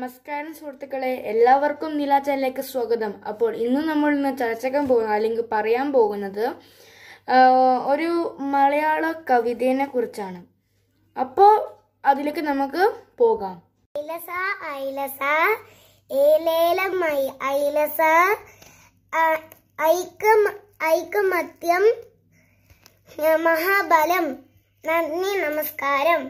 നമസ്കാരം സുഹൃത്തുക്കളെ എല്ലാവർക്കും നീല ചാനലിലേക്ക് സ്വാഗതം അപ്പോൾ ഇന്ന് നമ്മൾ ഇന്ന് ചർച്ചകം പോകുന്ന അല്ലെങ്കിൽ പറയാൻ പോകുന്നത് ഒരു മലയാള കവിതയെ കുറിച്ചാണ് അപ്പോൾ അതിലേക്ക് നമുക്ക് പോകാം ഐലസ ഐലസ ഐലസ ഐക്യം മഹാബലം നന്ദി നമസ്കാരം